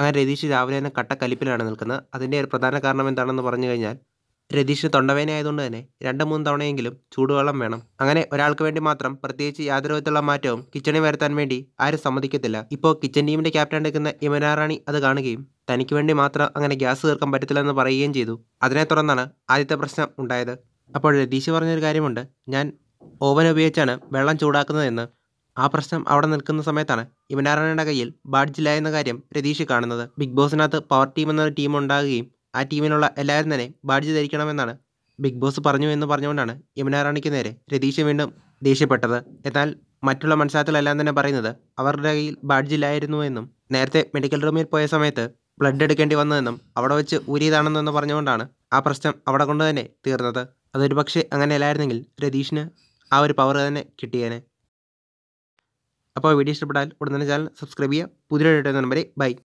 അങ്ങനെ രതീഷ് രാവിലെ തന്നെ കലിപ്പിലാണ് നിൽക്കുന്നത് അതിൻ്റെ ഒരു പ്രധാന കാരണം എന്താണെന്ന് പറഞ്ഞു കഴിഞ്ഞാൽ രതീഷ് തൊണ്ടവേന ആയതുകൊണ്ട് തന്നെ രണ്ട് മൂന്ന് തവണയെങ്കിലും ചൂടുവെള്ളം വേണം അങ്ങനെ ഒരാൾക്ക് വേണ്ടി മാത്രം പ്രത്യേകിച്ച് യാതൊരു വിധത്തിലുള്ള മാറ്റവും കിച്ചണിൽ വരുത്താൻ വേണ്ടി ആരും സമ്മതിക്കത്തില്ല ഇപ്പോൾ കിച്ചൺ ടീമിൻ്റെ ക്യാപ്റ്റൻ എടുക്കുന്ന യമനാറാണി അത് കാണുകയും തനിക്ക് വേണ്ടി മാത്രം അങ്ങനെ ഗ്യാസ് തീർക്കാൻ എന്ന് പറയുകയും ചെയ്തു അതിനെ തുടർന്നാണ് ആദ്യത്തെ പ്രശ്നം ഉണ്ടായത് അപ്പോൾ രതീഷ് പറഞ്ഞൊരു കാര്യമുണ്ട് ഞാൻ ഓവൻ ഉപയോഗിച്ചാണ് വെള്ളം ചൂടാക്കുന്നതെന്ന് ആ പ്രശ്നം അവിടെ നിൽക്കുന്ന സമയത്താണ് യുവനാരായണയുടെ കയ്യിൽ ബാഡ്ജിലായെന്ന കാര്യം രതീഷ് കാണുന്നത് ബിഗ് ബോസിനകത്ത് പവർ ടീം എന്നൊരു ടീം ഉണ്ടാകുകയും ആ ടീമിലുള്ള എല്ലാവരും തന്നെ ബാഡ്ജ് ധരിക്കണമെന്നാണ് ബിഗ് ബോസ് പറഞ്ഞു എന്ന് പറഞ്ഞുകൊണ്ടാണ് യമുനാറാണിക്ക് നേരെ രതീഷ് വീണ്ടും ദേഷ്യപ്പെട്ടത് എന്നാൽ മറ്റുള്ള മത്സരത്തിലെല്ലാം തന്നെ പറയുന്നത് അവരുടെ കയ്യിൽ ബാഡ്ജില്ലായിരുന്നു എന്നും നേരത്തെ മെഡിക്കൽ റൂമിൽ പോയ സമയത്ത് ബ്ലഡ് എടുക്കേണ്ടി വന്നതെന്നും അവിടെ വെച്ച് ഊരിയതാണെന്നെന്ന് പറഞ്ഞുകൊണ്ടാണ് ആ പ്രശ്നം അവിടെ കൊണ്ട് തന്നെ തീർന്നത് അതൊരു പക്ഷേ അല്ലായിരുന്നെങ്കിൽ രതീഷിന് ആ ഒരു പവർ തന്നെ കിട്ടിയേനെ അപ്പോൾ വീഡിയോ ഇഷ്ടപ്പെട്ടാൽ ഉടൻ തന്നെ ചാനൽ സബ്സ്ക്രൈബ് ചെയ്യുക പുതിയ ഡേറ്റ് നമ്പർ ബൈ